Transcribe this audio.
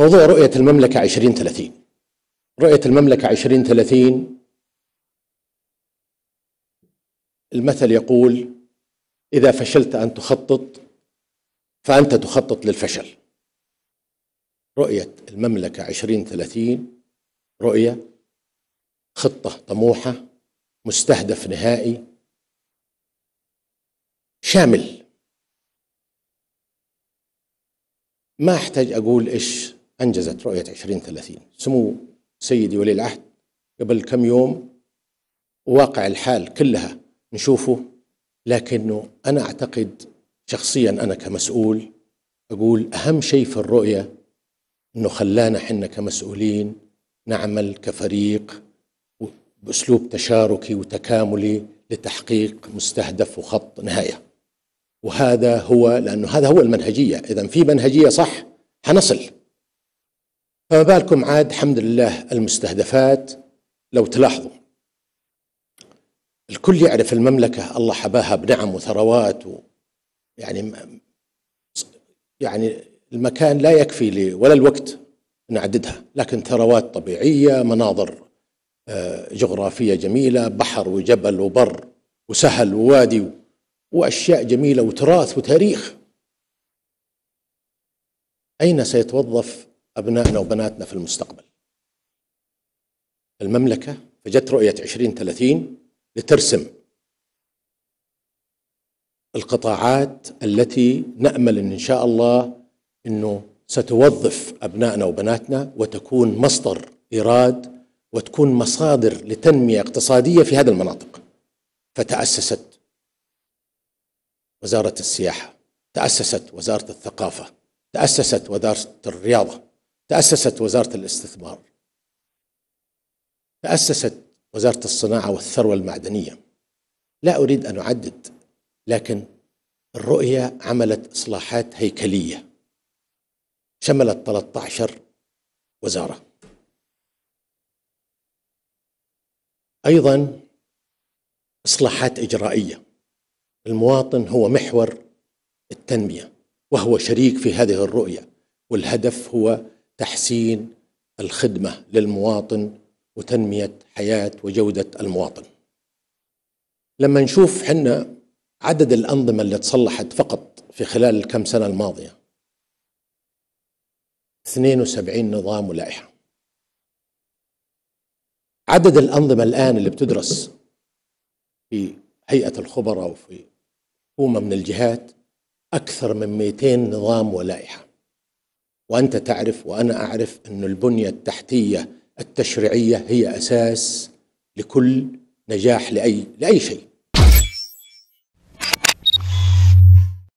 موضوع رؤية المملكة 2030 رؤية المملكة 2030 المثل يقول إذا فشلت أن تخطط فأنت تخطط للفشل رؤية المملكة 2030 رؤية خطة طموحة مستهدف نهائي شامل ما احتاج اقول ايش أنجزت رؤية 2030 سمو سيدي ولي العهد قبل كم يوم واقع الحال كلها نشوفه لكنه أنا أعتقد شخصيا أنا كمسؤول أقول أهم شيء في الرؤية أنه خلانا حنا كمسؤولين نعمل كفريق بأسلوب تشاركي وتكاملي لتحقيق مستهدف وخط نهاية وهذا هو لأنه هذا هو المنهجية إذا في منهجية صح حنصل فما بالكم عاد الحمد لله المستهدفات لو تلاحظوا الكل يعرف المملكة الله حباها بنعم وثروات و يعني يعني المكان لا يكفي لي ولا الوقت نعددها لكن ثروات طبيعية مناظر آه، جغرافية جميلة بحر وجبل وبر وسهل ووادي وأشياء جميلة وتراث وتاريخ أين سيتوظف أبنائنا وبناتنا في المستقبل المملكة فجت رؤية 2030 لترسم القطاعات التي نأمل إن, إن شاء الله أنه ستوظف أبنائنا وبناتنا وتكون مصدر إيراد وتكون مصادر لتنمية اقتصادية في هذه المناطق فتأسست وزارة السياحة تأسست وزارة الثقافة تأسست وزارة الرياضة تأسست وزارة الاستثمار تأسست وزارة الصناعة والثروة المعدنية لا أريد أن أعدد لكن الرؤية عملت إصلاحات هيكلية شملت 13 وزارة أيضا إصلاحات إجرائية المواطن هو محور التنمية وهو شريك في هذه الرؤية والهدف هو تحسين الخدمه للمواطن وتنميه حياه وجوده المواطن. لما نشوف حنا عدد الانظمه اللي تصلحت فقط في خلال الكم سنه الماضيه 72 نظام ولائحه. عدد الانظمه الان اللي بتدرس في هيئه الخبراء وفي حكومه أمم من الجهات اكثر من 200 نظام ولائحه. وانت تعرف وانا اعرف ان البنيه التحتيه التشريعيه هي اساس لكل نجاح لاي لاي شيء